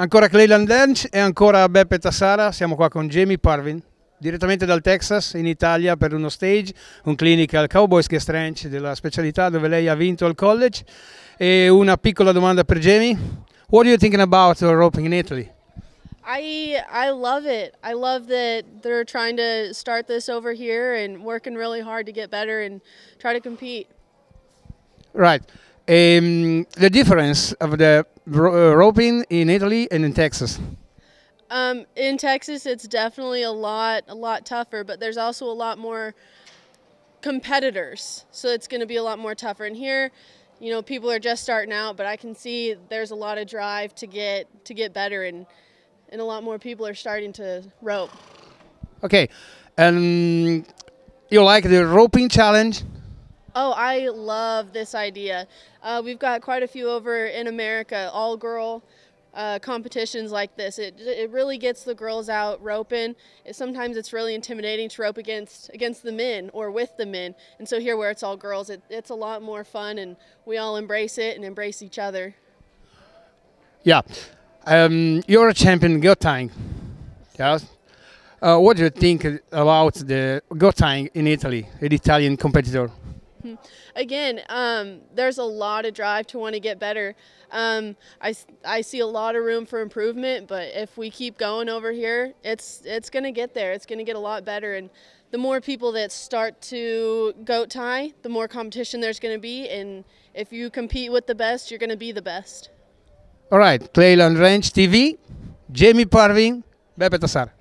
Ancora Clayland Lynch e ancora Beppe Tassara, siamo qua con Jamie Parvin, direttamente dal Texas in Italia per uno stage, un clinical Cowboys Guest Ranch della specialità dove lei ha vinto al college. E una piccola domanda per Jamie. What are you thinking about roping in Italy? I I love it. I love that they're trying to start this over here and working really hard to get better and try to compete. Right. Um, the difference of the ro uh, roping in Italy and in Texas. Um, in Texas, it's definitely a lot, a lot tougher, but there's also a lot more competitors, so it's going to be a lot more tougher. And here, you know, people are just starting out, but I can see there's a lot of drive to get to get better, and and a lot more people are starting to rope. Okay, and um, you like the roping challenge? Oh, I love this idea. Uh, we've got quite a few over in America, all girl. Uh, competitions like this. It, it really gets the girls out roping. It, sometimes it's really intimidating to rope against against the men or with the men. And so here where it's all girls, it, it's a lot more fun and we all embrace it and embrace each other. Yeah. Um, you're a champion Gotang. Yes. Uh, what do you think about the Gotang in Italy, An Italian competitor? Mm-hmm. Again, um, there's a lot of drive to want to get better. Um, I, I see a lot of room for improvement, but if we keep going over here, it's it's going to get there. It's going to get a lot better. And the more people that start to goat tie, the more competition there's going to be. And if you compete with the best, you're going to be the best. All right, Clayland Ranch TV, Jamie Parvin, bebe Tassar.